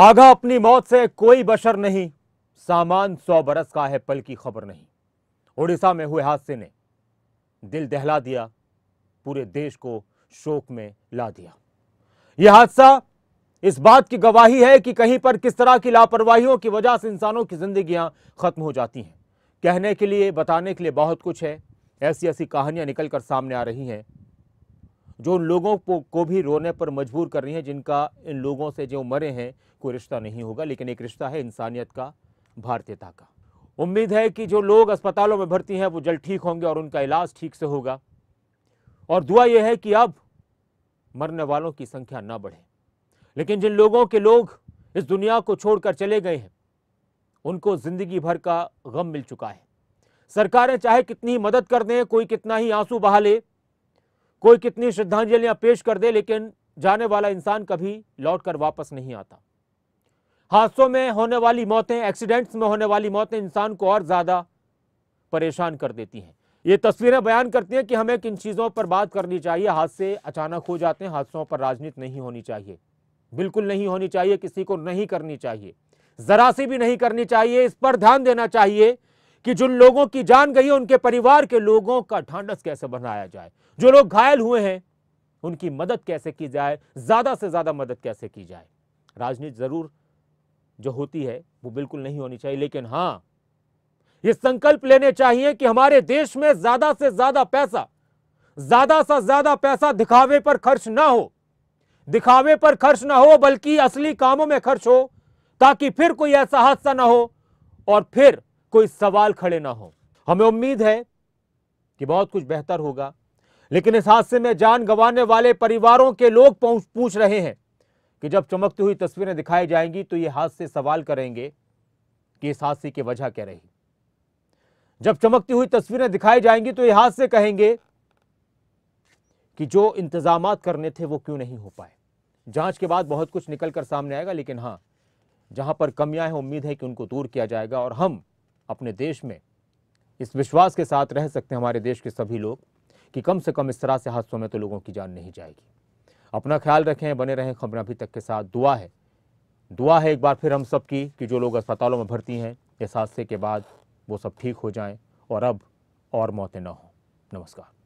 आगा अपनी मौत से कोई बशर नहीं सामान सौ बरस का है पल की खबर नहीं ओडिशा में हुए हादसे ने दिल दहला दिया पूरे देश को शोक में ला दिया यह हादसा इस बात की गवाही है कि कहीं पर किस तरह की लापरवाहियों की वजह से इंसानों की जिंदगियां खत्म हो जाती हैं कहने के लिए बताने के लिए बहुत कुछ है ऐसी ऐसी कहानियां निकलकर सामने आ रही हैं जो उन लोगों को भी रोने पर मजबूर कर रही हैं जिनका इन लोगों से जो मरे हैं कोई रिश्ता नहीं होगा लेकिन एक रिश्ता है इंसानियत का भारतीयता का उम्मीद है कि जो लोग अस्पतालों में भर्ती हैं वो जल्द ठीक होंगे और उनका इलाज ठीक से होगा और दुआ यह है कि अब मरने वालों की संख्या ना बढ़े लेकिन जिन लोगों के लोग इस दुनिया को छोड़कर चले गए हैं उनको ज़िंदगी भर का गम मिल चुका है सरकारें चाहे कितनी मदद कर दें कोई कितना ही आंसू बहा ले कोई कितनी श्रद्धांजलियां पेश कर दे लेकिन जाने वाला इंसान कभी लौट कर वापस नहीं आता हादसों में होने वाली मौतें एक्सीडेंट्स में होने वाली मौतें इंसान को और ज़्यादा परेशान कर देती हैं ये तस्वीरें बयान करती हैं कि हमें किन चीज़ों पर बात करनी चाहिए हादसे अचानक हो जाते हैं हादसों पर राजनीति नहीं होनी चाहिए बिल्कुल नहीं होनी चाहिए किसी को नहीं करनी चाहिए ज़रा सी भी नहीं करनी चाहिए इस पर ध्यान देना चाहिए कि जिन लोगों की जान गई है उनके परिवार के लोगों का ढांडस कैसे बनाया जाए जो लोग घायल हुए हैं उनकी मदद कैसे की जाए ज़्यादा से ज़्यादा मदद कैसे की जाए राजनीति ज़रूर जो होती है वो बिल्कुल नहीं होनी चाहिए लेकिन हां ये संकल्प लेने चाहिए कि हमारे देश में ज़्यादा से ज़्यादा पैसा ज़्यादा से ज़्यादा पैसा दिखावे पर खर्च ना हो दिखावे पर खर्च ना हो बल्कि असली कामों में खर्च हो ताकि फिर कोई ऐसा हादसा ना हो और फिर कोई सवाल खड़े ना हो हमें उम्मीद है कि बहुत कुछ बेहतर होगा लेकिन इस हादसे में जान गंवाने वाले परिवारों के लोग पूछ रहे हैं कि जब चमकती हुई तस्वीरें दिखाई जाएंगी तो ये हादसे सवाल करेंगे कि इस हादसे की वजह क्या रही जब चमकती हुई तस्वीरें दिखाई जाएंगी तो ये हादसे कहेंगे कि जो इंतजाम करने थे वो क्यों नहीं हो पाए जांच के बाद बहुत कुछ निकल कर सामने आएगा लेकिन हाँ जहां पर कमियां हैं उम्मीद है कि उनको दूर किया जाएगा और हम अपने देश में इस विश्वास के साथ रह सकते हैं हमारे देश के सभी लोग कि कम से कम इस तरह से हादसों में तो लोगों की जान नहीं जाएगी अपना ख्याल रखें बने रहें खबर अभी तक के साथ दुआ है दुआ है एक बार फिर हम सब की कि जो लोग अस्पतालों में भर्ती हैं इस हादसे के बाद वो सब ठीक हो जाएं और अब और मौतें ना हों नमस्कार